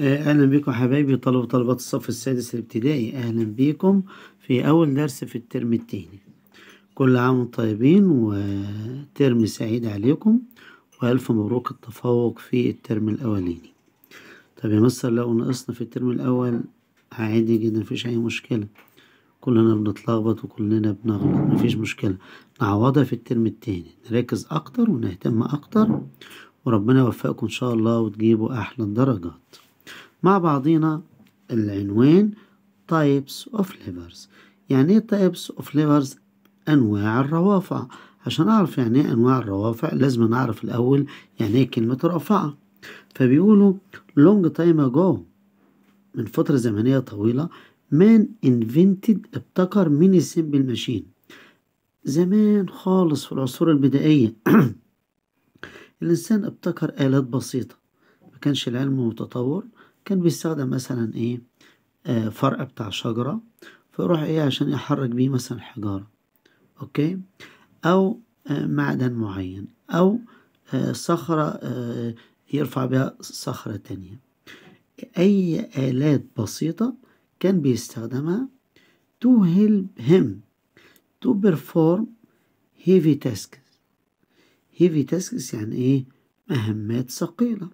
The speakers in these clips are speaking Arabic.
آه، اهلا بكم حبايبي طلبة طلبات الصف السادس الابتدائي اهلا بكم في اول درس في الترم التاني كل عام وانتم طيبين وترم سعيد عليكم والف مبروك التفوق في الترم الاولاني طب يا مستر لو نقصنا في الترم الاول عادي جدا مفيش اي مشكلة كلنا بنتلخبط وكلنا بنغلط مفيش مشكلة نعوضها في الترم التاني نركز اكتر ونهتم اكتر وربنا يوفقكم ان شاء الله وتجيبوا احلى الدرجات مع بعضينا العنوان types of levers يعني ايه types of levers انواع الروافع عشان اعرف يعني ايه انواع الروافع لازم نعرف الاول يعني ايه كلمة رافعة فبيقولوا long time ago من فترة زمنية طويلة man invented ابتكر mini simple machine زمان خالص في العصور البدائية الإنسان ابتكر آلات بسيطة ما كانش العلم متطور كان بيستخدم مثلا ايه آه فرع بتاع شجرة فيروح ايه عشان يحرك بيه مثلا حجارة اوكي او آه معدن معين او آه صخرة آه يرفع بها صخرة تانية اي الات بسيطة كان بيستخدمها to help him to perform heavy tasks heavy tasks يعني ايه مهمات ثقيله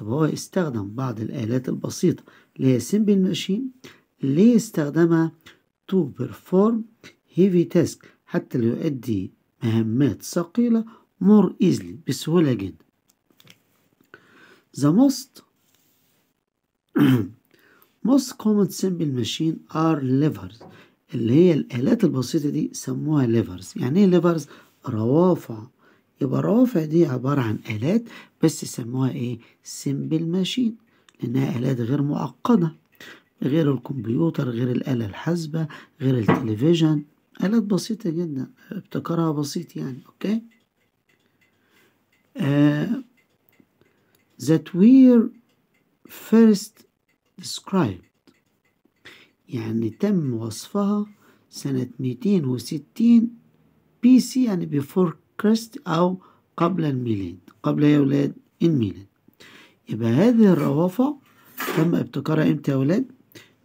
يبقى هو استخدم بعض الآلات البسيطة اللي هي سيمبل ماشين ليه استخدمها تو بيرفورم هيفي تاسك حتى ليؤدي مهمات ثقيلة مور ايزلي بسهولة جدا The most most common simple machine are levers اللي هي الآلات البسيطة دي سموها levers يعني ايه levers؟ روافع يبقى الروافع دي عبارة عن آلات بس سموها ايه سيمبل ماشين لانها الات غير معقده غير الكمبيوتر غير الاله الحاسبه غير التلفزيون الات بسيطه جدا ابتكارها بسيط يعني اوكي آه وير فيرست first يعني تم وصفها سنة 260 بي سي يعني بيفور كريست أو قبل الميلاد قبل يا ولاد الميلاد يبقى هذه الروافع تم ابتكارها امتى يا ولاد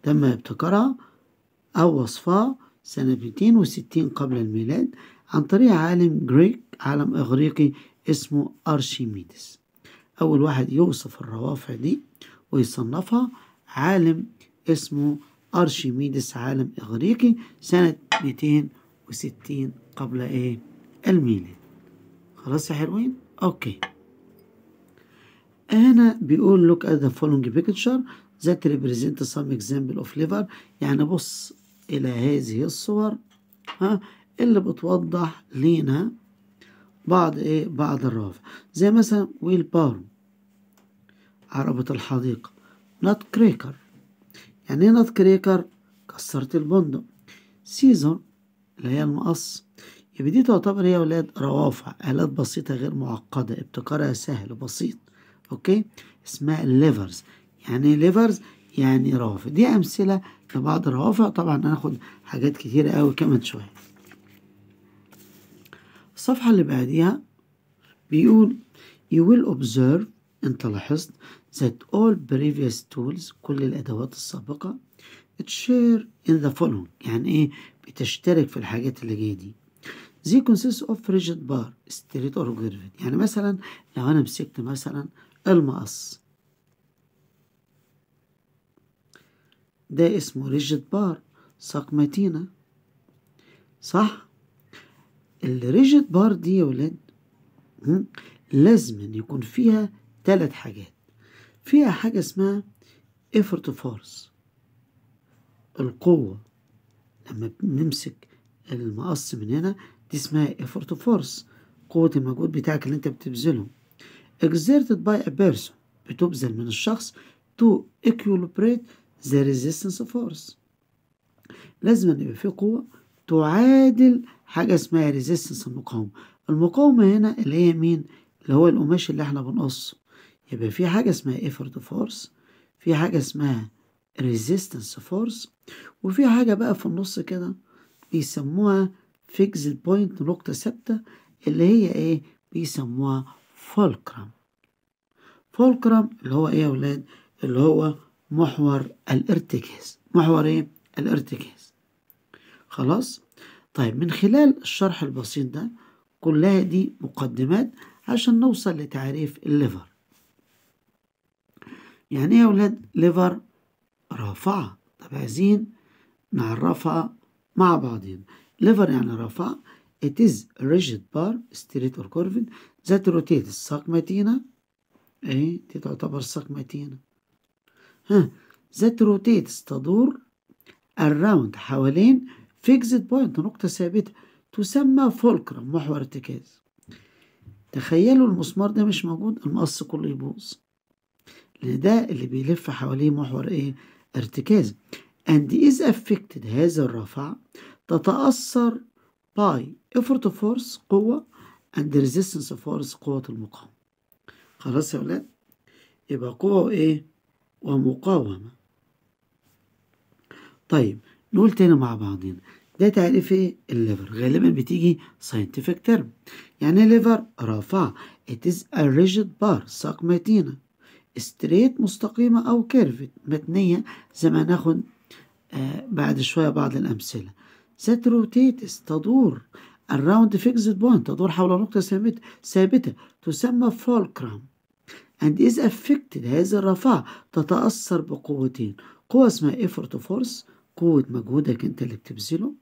تم ابتكارها او وصفها سنة 260 قبل الميلاد عن طريق عالم جريك عالم اغريقي اسمه ارشيميدس اول واحد يوصف الروافع دي ويصنفها عالم اسمه أرشميدس عالم إغريقي سنة 260 قبل إيه الميلاد خلاص يا حلوين اوكي هنا بيقول لوك ات ذا فولونج بيكتشر ذات ريبريزنت سام اكزامبل اوف ليفر يعني بص الى هذه الصور ها اللي بتوضح لينا بعض ايه بعض الروافع زي مثلا ويل باور عربة الحديقة نوت كريكر يعني ايه نوت كريكر كسرت البندق سيزون اللي هي المقص يبقى دي تعتبر هي ولاد روافع آلات بسيطة غير معقدة ابتكارها سهل وبسيط أوكي اسمها ليفرز يعني إيه ليفرز يعني روافع دي أمثلة لبعض الروافع طبعا هناخد حاجات كتيرة أوي كمان شوية الصفحة اللي بعديها بيقول you will observe أنت لاحظت that all previous tools كل الأدوات السابقة share in the following يعني إيه بتشترك في الحاجات اللي جاية دي زي consists of rigid bar straight or curved يعني مثلا لو أنا مسكت مثلا المقص ده اسمه ريجيد بار ساق متينة صح الريجيد بار دي يا ولاد لازم يكون فيها تلات حاجات فيها حاجة اسمها effort force القوة لما بنمسك المقص من هنا دي اسمها effort force قوة المجهود بتاعك اللي انت بتبذله exerted by a person بتبذل من الشخص to equilibrate the resistance force لازم ان يبقى في قوة تعادل حاجة اسمها resistance المقاومة المقاومة هنا اللي هي مين اللي هو القماش اللي احنا بنقصه يبقى في حاجة اسمها effort force في حاجة اسمها resistance force وفي حاجة بقى في النص كده بيسموها فيكس البوينت نقطة ثابتة اللي هي ايه بيسموها فولكرام فولكرام اللي هو ايه يا ولاد اللي هو محور الارتكاز محور ايه الارتكاز خلاص طيب من خلال الشرح البسيط ده كلها دي مقدمات عشان نوصل لتعريف الليفر يعني ايه يا ولاد ليفر رافعة طب عايزين نعرفها مع بعضين lever يعني رفع it is rigid bar straight or curved that rotates ساق متينة ايه دي تعتبر ساق متينة ها that rotates تدور around حوالين fixed point نقطة ثابتة تسمى فولكرم محور ارتكاز تخيلوا المسمار ده مش موجود المقص كله يبوظ لأن ده اللي بيلف حواليه محور ايه ارتكاز and is affected هذا الرفع تتأثر باي effort فورس قوة اند ريزيستنس فورس قوة المقاومة خلاص يا ولاد يبقى قوة ايه ومقاومة طيب نقول تاني مع بعضنا ده تعريف ايه الليفر غالبا بتيجي ساينتفك ترم يعني ليفر رافعة it is a rigid bar ساق متينة ستريت مستقيمة أو كيرفت متنية زي ما ناخد آه بعد شوية بعض الأمثلة ذات روتيتس تدور around فيكسد point تدور حول نقطة ثابتة تسمى فولكرام and is affected هذه الرافعة تتأثر بقوتين قوة اسمها effort force قوة مجهودك انت اللي بتبذله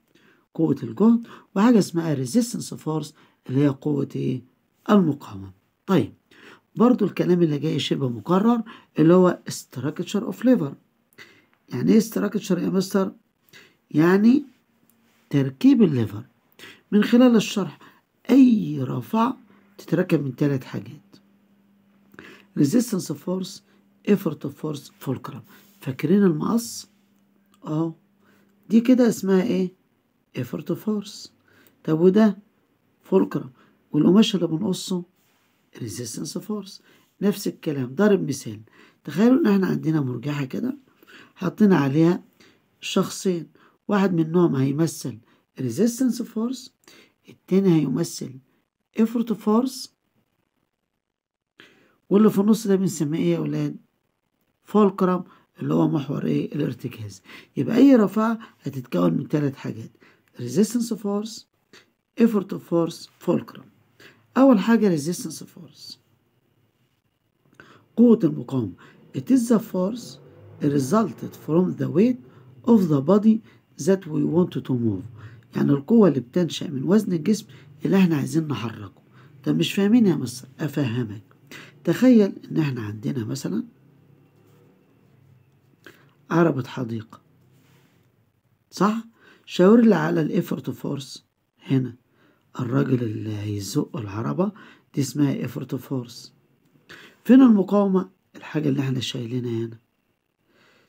قوة الجهد وحاجة اسمها resistance force اللي هي قوة ايه المقاومة طيب برضو الكلام اللي جاي شبه مكرر اللي هو structure of liver يعني ايه structure يا مستر يعني تركيب الليفر من خلال الشرح أي رافعة تتركب من ثلاث حاجات resistance force effort force fulcrum فاكرين المقص اهو دي كده اسمها ايه effort force طب وده fulcrum والقماش اللي بنقصه resistance force نفس الكلام ضرب مثال تخيلوا ان احنا عندنا مرجحة كده حطينا عليها شخصين واحد منهم هيمثل resistance force التاني هيمثل effort force واللي في النص ده بنسميه ايه يا ولاد فولكرم اللي هو محور ايه الارتكاز يبقى اي رفع هتتكون من ثلاث حاجات resistance force effort force فولكرم اول حاجه resistance force قوه المقاومه it is the force resulted from the weight of the body that we want to move يعني القوة اللي بتنشأ من وزن الجسم اللي احنا عايزين نحركه طب مش فاهمين يا مصر أفهمك تخيل إن احنا عندنا مثلا عربة حديقة صح؟ شاور لي على الإفرت فورس هنا الراجل اللي هيزق العربة دي اسمها إفرت فورس فين المقاومة؟ الحاجة اللي احنا شايلينها هنا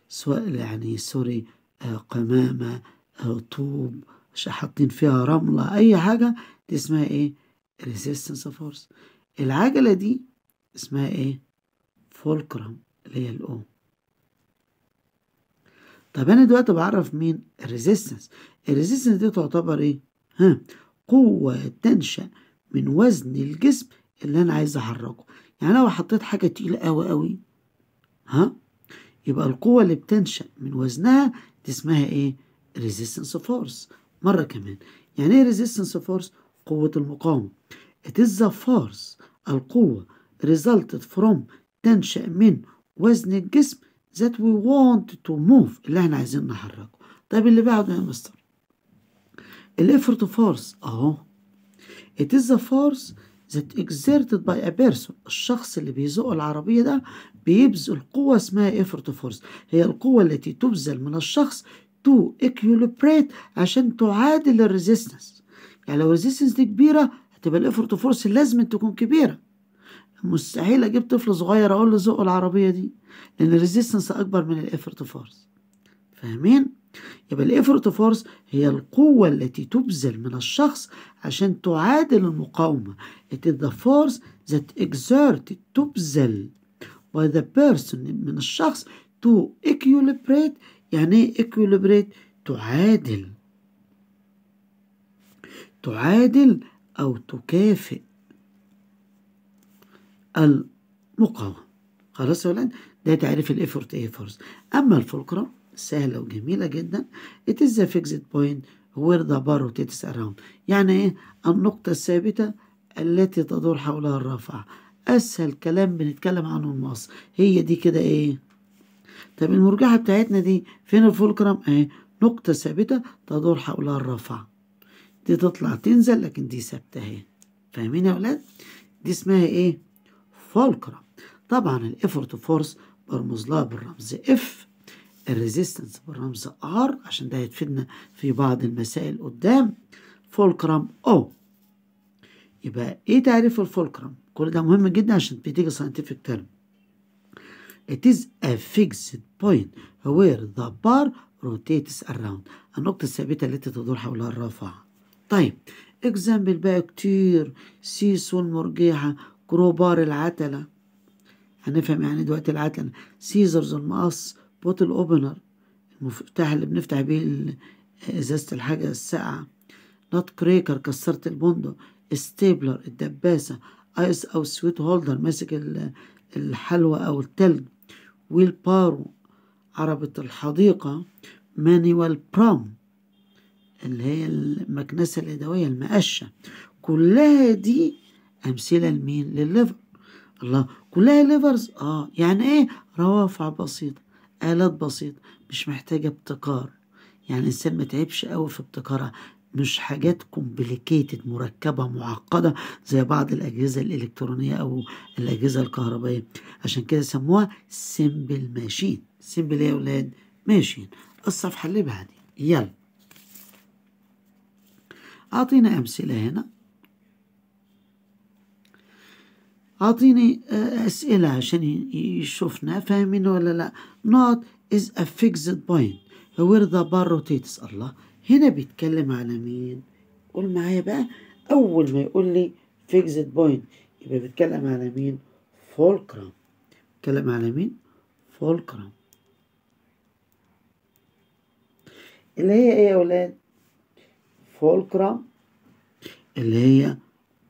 سواء يعني سوري قمامة طوب حاطين فيها رملة أي حاجة دي اسمها إيه ريزيستنس فورس العجلة دي اسمها إيه فولكرم اللي هي الأم طب أنا دلوقتي بعرف مين الريزيستنس الريزيستنس دي تعتبر إيه ها قوة تنشأ من وزن الجسم اللي أنا عايز أحركه يعني لو حطيت حاجة تقيلة أوي أوي ها يبقى القوة اللي بتنشأ من وزنها دي اسمها ايه resistance of force مرة كمان يعني ايه resistance of force قوة المقاومة it is the force القوة resulted from تنشأ من وزن الجسم that we want to move اللي احنا عايزين نحركه طيب اللي بعده يا مستر الافورت فورس اهو it is the force that exerted by a person الشخص اللي بيزق العربية ده بيبذل قوة اسمها effort force هي القوة التي تبذل من الشخص to equilibrate عشان تعادل الريزيستنس يعني لو الريزيستنس دي كبيرة هتبقى اوف فورس لازم تكون كبيرة مستحيل اجيب طفل صغير اقول له زق العربية دي لان الريزيستنس اكبر من اوف فورس فاهمين؟ يبقى اوف فورس هي القوة التي تبذل من الشخص عشان تعادل المقاومة it is the force that exerted تبذل by the person من الشخص to equilibrate يعني ايه equilibrate تعادل تعادل أو تكافئ المقاومة خلاص يا ولاد ده تعريف الإيفورت إيه فورس أما الفولكرم سهلة وجميلة جدا it is a fixed point where the bar rotates around يعني إيه النقطة الثابتة التي تدور حولها الرافعة اسهل كلام بنتكلم عنه النص هي دي كده ايه طب المرجحه بتاعتنا دي فين الفولكرم اهي نقطه ثابته تدور حولها الرفعه دي تطلع تنزل لكن دي ثابته اهي فاهمين يا اولاد دي اسمها ايه فولكرم طبعا الافورت فورس برمز لها بالرمز اف الريزيستنس بالرمز ار عشان ده هيتفيدنا في بعض المسائل قدام فولكرم او يبقى ايه تعريف الفولكرم كل ده مهم جدا عشان بتيجي ساينتفك تيرم It is a fixed point where the bar rotates around النقطة الثابتة التي تدور حولها الرافعة طيب اكزامبل بقى كتير سيس والمرجحة كروبار العتلة هنفهم يعني إيه دلوقتي العتلة سيزرز المقص بوتل اوبنر المفتاح اللي بنفتح بيه ازازة الحاجة الساقعة نوت كريكر كسرت البندق ستيبلر الدباسة ايس او سويت هولدر ماسك الحلوى او التلج ويل بارو عربة الحديقة مانيوال برام اللي هي المكنسة اليدوية المقشة كلها دي أمثلة لمين للليفر الله كلها ليفرز اه يعني ايه روافع بسيطة آلات بسيطة مش محتاجة ابتكار يعني الإنسان متعبش أوي قوي في ابتكارها مش حاجات كومبليكيتد مركبة معقدة زي بعض الأجهزة الإلكترونية أو الأجهزة الكهربائية عشان كده سموها سيمبل ماشين سيمبل إيه يا أولاد؟ ماشين الصفحة اللي بعدي يلا أعطينا أمثلة هنا أعطيني آه، أسئلة عشان يشوفنا فاهمين ولا لأ نوت is a fixed point where the bar rotates الله هنا بيتكلم على مين قول معايا بقى أول ما يقول لي فيكزد بوينت يبقى بيتكلم على مين فولكرم بيتكلم على مين فولكرم اللي هي ايه يا ولاد فولكرم اللي هي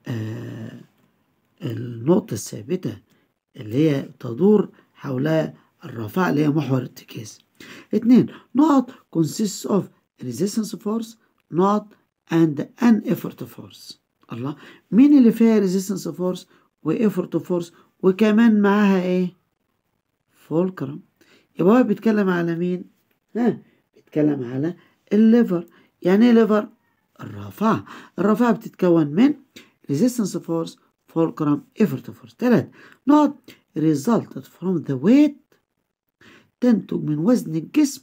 آه النقطة الثابتة اللي هي تدور حولها الرافعة اللي هي محور ارتكاز اتنين نقط consists of resistance force not and an effort force الله مين اللي فيها resistance force وeffort force وكمان معاها ايه fulcrum يبقى هو بيتكلم على مين ها بيتكلم على الليفر يعني ايه ليفر الرافعة الرافعة بتتكون من resistance force fulcrum effort force تلات not resulted from the weight تنتج من وزن الجسم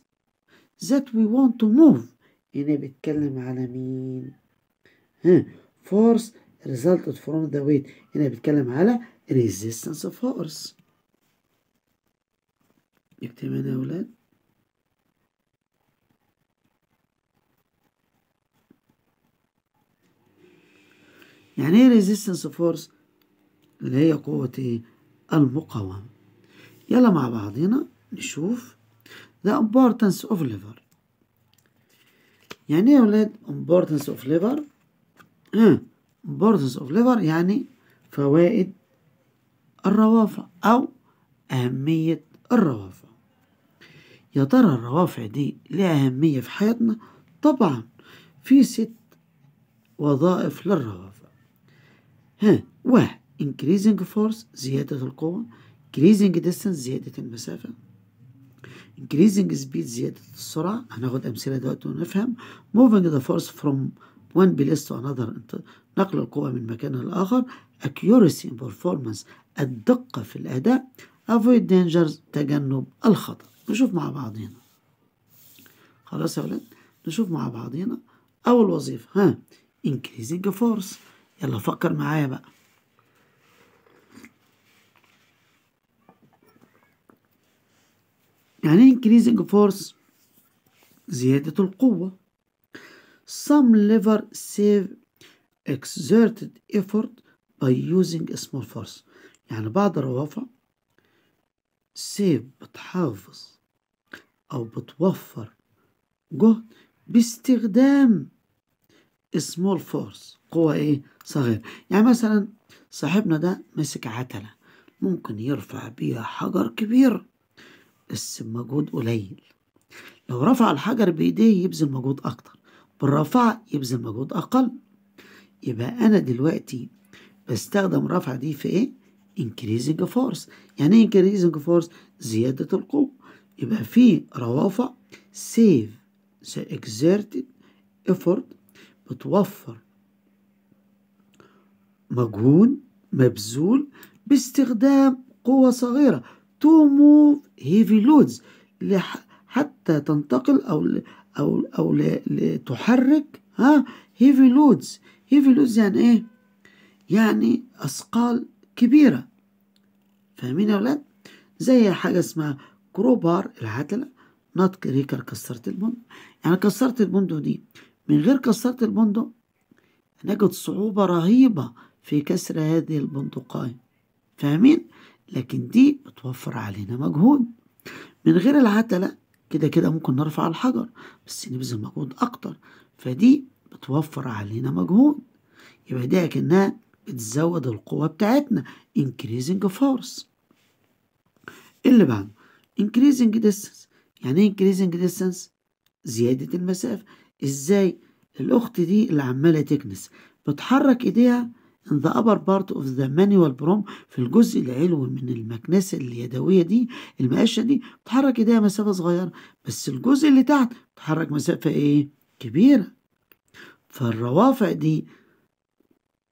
that we want to move هنا بيتكلم على مين ها force resulted from the weight هنا بيتكلم على resistance force اكتب هنا يا ولاد يعني ايه resistance force اللي هي قوة ايه المقاومة يلا مع بعضنا نشوف The importance of liver يعني ايه يا ولاد importance of liver إيه؟ importance of liver يعني فوائد الروافع أو أهمية الروافع يا ترى الروافع دي ليها أهمية في حياتنا طبعا في ست وظائف للروافع ها إيه؟ واحد increasing force زيادة القوة increasing distance زيادة المسافة increasing speed زيادة السرعة هناخد أمثلة دلوقتي ونفهم moving the force from one place to another نقل القوة من مكان لآخر accuracy in performance الدقة في الأداء avoid dangers تجنب الخطر نشوف مع بعضينا خلاص يا ولاد نشوف مع بعضينا أول وظيفة ها increasing force يلا فكر معايا بقى يعني increasing force زيادة القوة some lever save exerted effort by using a small force يعني بعض الروافع save بتحافظ أو بتوفر جهد باستخدام small force قوة إيه صغيرة يعني مثلا صاحبنا ده ماسك عتلة ممكن يرفع بيها حجر كبير بس مجهود قليل لو رفع الحجر بإيديه يبذل مجهود أكتر بالرفع يبذل مجهود أقل يبقى أنا دلوقتي بستخدم رفع دي في إيه؟ increasing force يعني إيه increasing force؟ زيادة القوة يبقى في روافع save the exerted effort بتوفر مجهود مبذول باستخدام قوة صغيرة to move heavy loads حتى تنتقل أو أو أو لتحرك ها heavy loads heavy loads يعني إيه؟ يعني أثقال كبيرة فاهمين يا ولاد؟ زي حاجة اسمها كروبار العتلة نوت كريكر كسرت البندق يعني كسرت البندق دي من غير كسرت البندق نجد صعوبة رهيبة في كسر هذه البندقية فاهمين؟ لكن دي بتوفر علينا مجهود من غير العتلة كده كده ممكن نرفع الحجر بس نبذل مجهود أكتر فدي بتوفر علينا مجهود يبقى دي أكنها بتزود القوة بتاعتنا increasing force اللي بعده increasing distance يعني ايه increasing distance زيادة المسافة ازاي الأخت دي اللي عمالة تكنس بتحرك ايديها in the upper part of the manual بروم في الجزء العلوي من المكنسة اليدوية دي المقاشة دي بتحرك ايديها مسافة صغيرة بس الجزء اللي تحت بتحرك مسافة ايه كبيرة فالروافع دي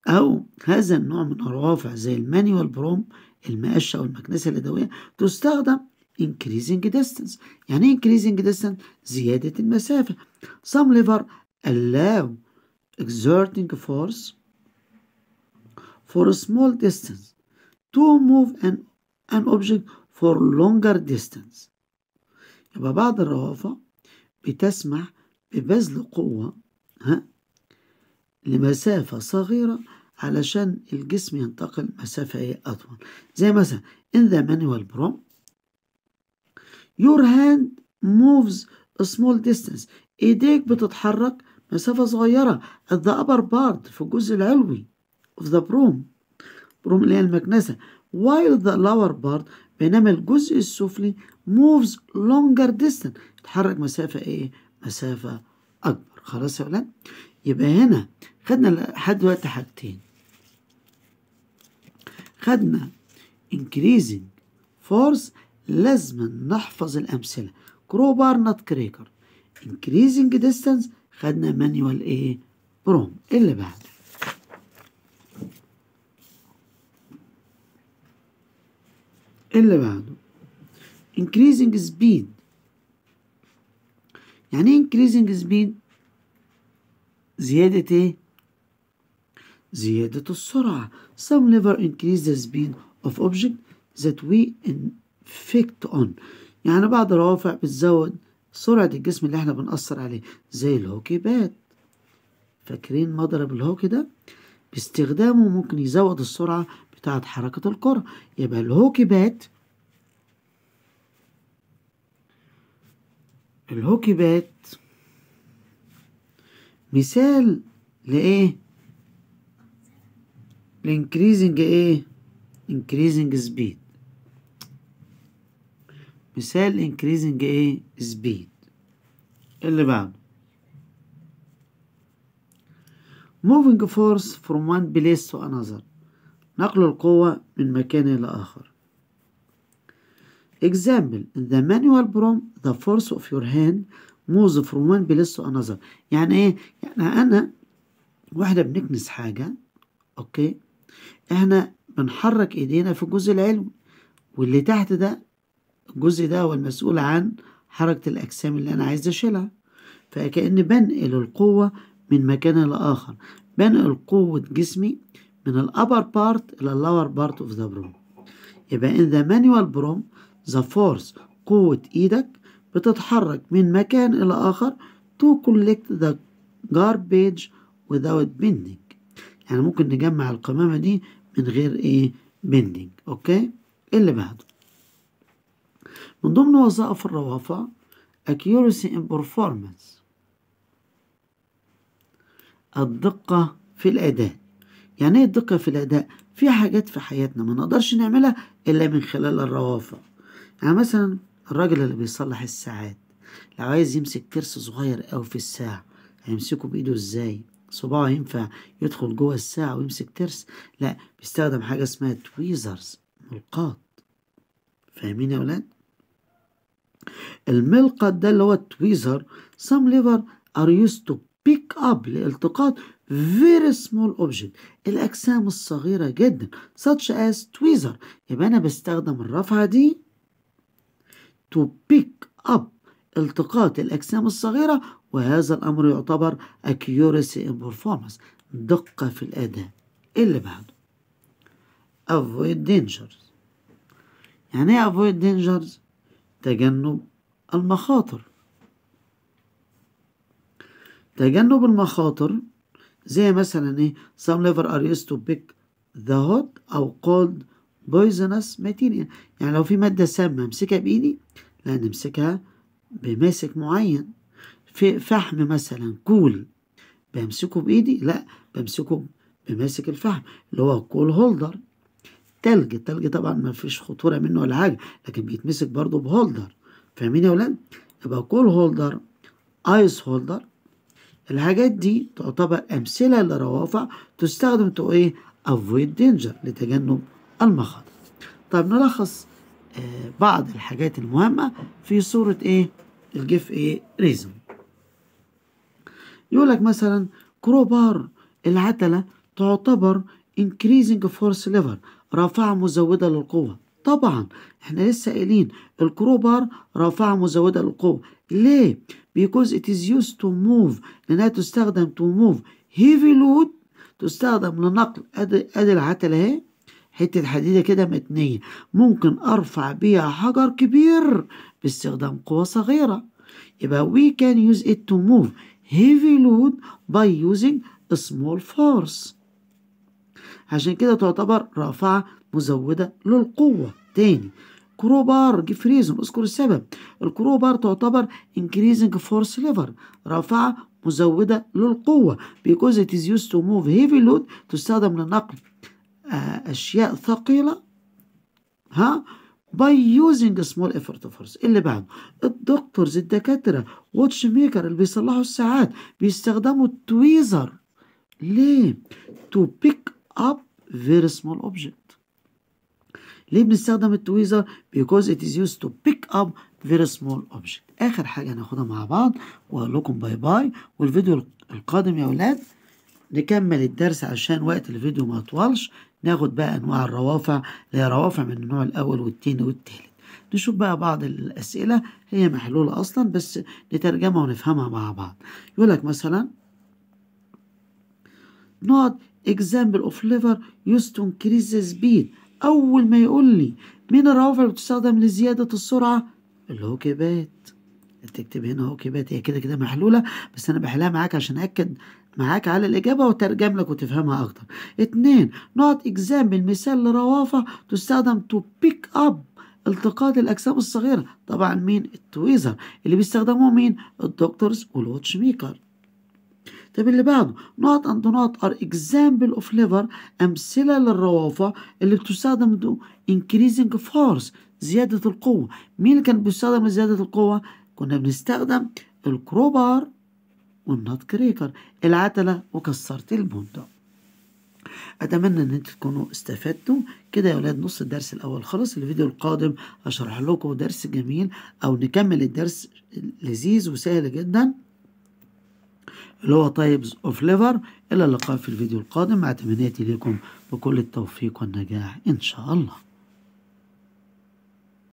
أو هذا النوع من الروافع زي المانيوال بروم المقشة أو المكنسة اليدوية تستخدم increasing distance يعني إيه increasing distance زيادة المسافة some lever allow exerting force for a small distance to move an, an object for longer distance يبقى بعض الروافع بتسمح ببذل قوة ها لمسافة صغيرة علشان الجسم ينتقل مسافة أطول زي مثلا in the manual prompt your hand moves a small distance ايديك بتتحرك مسافة صغيرة at the upper part في الجزء العلوي of the broom broom اللي هي المكنسة while the lower part بينما الجزء السفلي moves longer distance يتحرك مسافة ايه مسافة أكبر خلاص يا ولاد يبقى هنا خدنا لحد دلوقتي حاجتين خدنا increasing force لازما نحفظ الأمثلة كروبار نوت كريكر increasing distance خدنا manual ايه بروم اللي بعده اللي بعده increasing speed يعني ايه increasing speed زيادة ايه زيادة السرعة some never increase the speed of object that we infect on يعني بعض الروافع بتزود سرعة الجسم اللي احنا بنأثر عليه زي الهوكي بات فاكرين مضرب الهوكي ده باستخدامه ممكن يزود السرعة بتاعت حركة الكرة يبقى الهوكي بات الهوكي بات مثال لإيه؟ لإنكريزنج إيه؟ increasing speed مثال increasing ايه speed اللي بعده moving force from one place to another نقل القوة من مكان آخر Example The manual from the force of your hand moves from one place to another يعني ايه؟ يعني أنا واحنا بنكنس حاجة أوكي احنا بنحرك ايدينا في الجزء العلوي واللي تحت ده الجزء ده هو المسؤول عن حركة الأجسام اللي أنا عايز أشيلها فكأني بنقل القوة من مكان لآخر بنقل قوة جسمي من الأبر بارت إلى اللور بارت أوف ذا بروم يبقى إن ذا manual بروم ذا فورس قوة إيدك بتتحرك من مكان إلى آخر to collect the garbage without bending يعني ممكن نجمع القمامة دي من غير إيه bending أوكي إيه اللي بعده من ضمن وظائف الروافع accuracy in performance الدقة في الأداء يعني ايه الدقة في الأداء؟ في حاجات في حياتنا ما نقدرش نعملها إلا من خلال الروافع يعني مثلا الراجل اللي بيصلح الساعات لو عايز يمسك ترس صغير أوي في الساعة هيمسكه بإيده إزاي؟ صباعه ينفع يدخل جوه الساعة ويمسك ترس؟ لا بيستخدم حاجة اسمها تويزرز ملقاط فاهمين يا ولاد؟ الملقط ده اللي هو التويزر سام ليفر ار يوز تو بيك اب لالتقاط very small object الأجسام الصغيرة جدا such as tweezer يبقى أنا بستخدم الرفعة دي to pick up التقاط الأجسام الصغيرة وهذا الأمر يعتبر accuracy in performance دقة في الأداء اللي بعده avoid dangers يعني ايه avoid dangers تجنب المخاطر تجنب المخاطر زي مثلا ايه some liver are used to pick the hot او cold poisonous material يعني لو في مادة سامة امسكها بايدي لا نمسكها بماسك معين في فحم مثلا كول بمسكه بايدي لا بمسكه بماسك الفحم اللي هو كول هولدر تلج التلج طبعا ما فيش خطورة منه ولا حاجة لكن بيتمسك برضه بهولدر فاهمين يا ولاد يبقى كول هولدر ايس هولدر الحاجات دي تعتبر أمثلة لروافع تستخدم تو إيه avoid danger لتجنب المخاطر طيب نلخص آه بعض الحاجات المهمة في صورة إيه الجيف إيه ريزم يقول لك مثلا كروبار العتلة تعتبر increasing force lever رافعة مزودة للقوة طبعا احنا لسه قايلين الكروبر رافعة مزودة للقوة ليه؟ because it is used to move لأنها تستخدم to move heavy load تستخدم لنقل أدي, أدي العتلة أهي حتة حديدة كده متنية ممكن أرفع بيها حجر كبير باستخدام قوة صغيرة يبقى we can use it to move heavy load by using a small force عشان كده تعتبر رافعة مزودة للقوة تاني كروبار جفريزن اذكر السبب الكروبار تعتبر increasing force lever رافعة مزودة للقوة because it is used to move heavy load تستخدم لنقل آه، أشياء ثقيلة ها by using small effort force اللي بعده الدكتورز الدكاترة واتش ميكر اللي بيصلحوا الساعات بيستخدموا التويزر ليه to pick up very small اوبجكت ليه بنستخدم التويزر because it is used to pick up very small object اخر حاجه هناخدها مع بعض واقول لكم باي باي والفيديو القادم يا اولاد نكمل الدرس عشان وقت الفيديو ما يطولش ناخد بقى انواع الروافع اللي هي روافع من النوع الاول والتاني والتالت نشوف بقى بعض الاسئله هي محلوله اصلا بس نترجمها ونفهمها مع بعض يقول لك مثلا not example of lever used to increase the speed أول ما يقول لي مين الروافع اللي بتستخدم لزيادة السرعة الهوكيبات تكتب هنا هوكيبات هي كده كده محلولة بس أنا بحلها معاك عشان أكد معاك على الإجابة وترجم لك وتفهمها أكتر اتنين نقط إجزام بالمثال لروافع تستخدم تو بيك أب التقاط الأجسام الصغيرة طبعا مين التويزر اللي بيستخدموه مين الدكتورز والواتش ميكر طيب اللي بعده نقط اند نقط ار اكزامبل اوف ليفر امثله للروافع اللي بتستخدم انكريزنج فورس زياده القوه مين اللي كان بيستخدم لزياده القوه كنا بنستخدم الكروبار والنات كريكر العتله وكسرت البندق اتمنى ان انتوا تكونوا استفدتوا كده يا اولاد نص الدرس الاول خلص الفيديو القادم هشرح لكم درس جميل او نكمل الدرس لذيذ وسهل جدا اللي هو تايبز اوف ليفر الى اللقاء في الفيديو القادم مع تمنياتي لكم بكل التوفيق والنجاح ان شاء الله